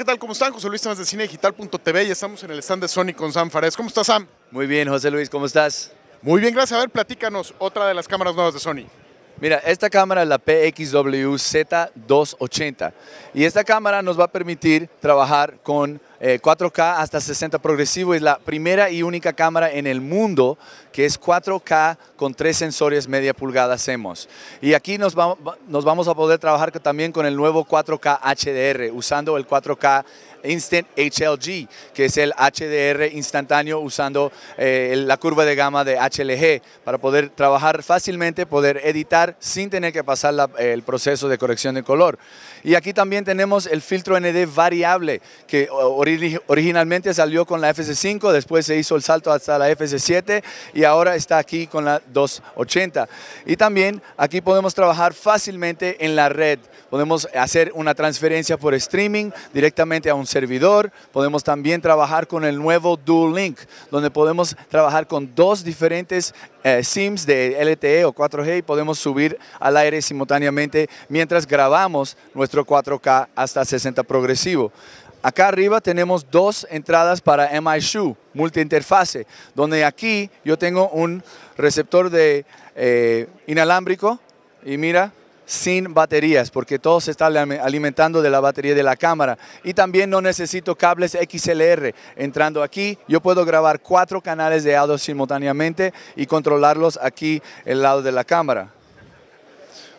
¿qué tal? ¿Cómo están? José Luis Temas de cinedigital.tv y estamos en el stand de Sony con Sam Fares. ¿Cómo estás, Sam? Muy bien, José Luis, ¿cómo estás? Muy bien, gracias. A ver, platícanos otra de las cámaras nuevas de Sony. Mira, esta cámara es la PXW-Z280 y esta cámara nos va a permitir trabajar con 4K eh, hasta 60 progresivo. Es la primera y única cámara en el mundo que es 4K con tres sensores media pulgada CMOS. Y aquí nos, nos vamos a poder trabajar también con el nuevo 4K HDR usando el 4K Instant HLG, que es el HDR instantáneo usando eh, la curva de gama de HLG para poder trabajar fácilmente, poder editar sin tener que pasar el proceso de corrección de color. Y aquí también tenemos el filtro ND variable, que originalmente salió con la FS5, después se hizo el salto hasta la FS7 y ahora está aquí con la 280. Y también aquí podemos trabajar fácilmente en la red. Podemos hacer una transferencia por streaming directamente a un servidor, podemos también trabajar con el nuevo Dual Link, donde podemos trabajar con dos diferentes eh, SIMs de LTE o 4G y podemos subir al aire simultáneamente mientras grabamos nuestro 4K hasta 60 progresivo. Acá arriba tenemos dos entradas para multi multiinterfase, donde aquí yo tengo un receptor de eh, inalámbrico y mira, sin baterías, porque todo se está alimentando de la batería de la cámara. Y también no necesito cables XLR. Entrando aquí, yo puedo grabar cuatro canales de audio simultáneamente y controlarlos aquí, el lado de la cámara.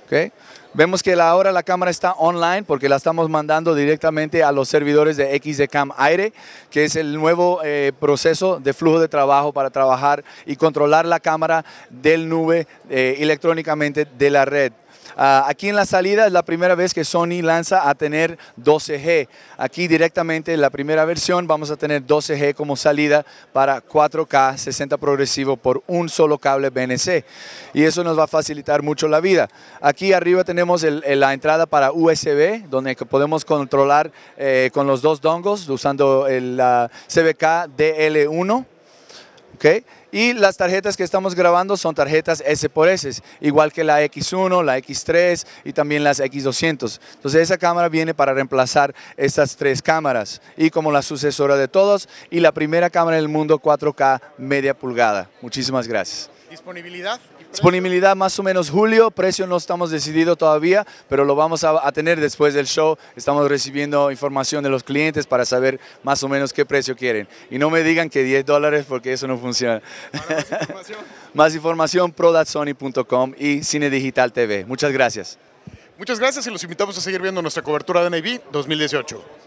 Okay. Vemos que ahora la cámara está online porque la estamos mandando directamente a los servidores de XDCAM Aire, que es el nuevo eh, proceso de flujo de trabajo para trabajar y controlar la cámara del nube eh, electrónicamente de la red. Ah, aquí en la salida es la primera vez que Sony lanza a tener 12G. Aquí directamente en la primera versión vamos a tener 12G como salida para 4K 60 progresivo por un solo cable BNC. Y eso nos va a facilitar mucho la vida. Aquí arriba tenemos la entrada para USB, donde podemos controlar eh, con los dos dongos usando el CBK DL1. Okay. Y las tarjetas que estamos grabando son tarjetas S por S, igual que la X1, la X3 y también las X200. Entonces esa cámara viene para reemplazar estas tres cámaras y como la sucesora de todos y la primera cámara del mundo 4K media pulgada. Muchísimas gracias. Disponibilidad. Disponibilidad más o menos julio, precio no estamos decidido todavía, pero lo vamos a, tener después del show. Estamos recibiendo información de los clientes para saber más o menos qué precio quieren. Y no me digan que 10 dólares porque eso no funciona. más información. prodatsony.com y Cine Digital TV. Muchas gracias. Muchas gracias y los invitamos a seguir viendo nuestra cobertura de NIV 2018.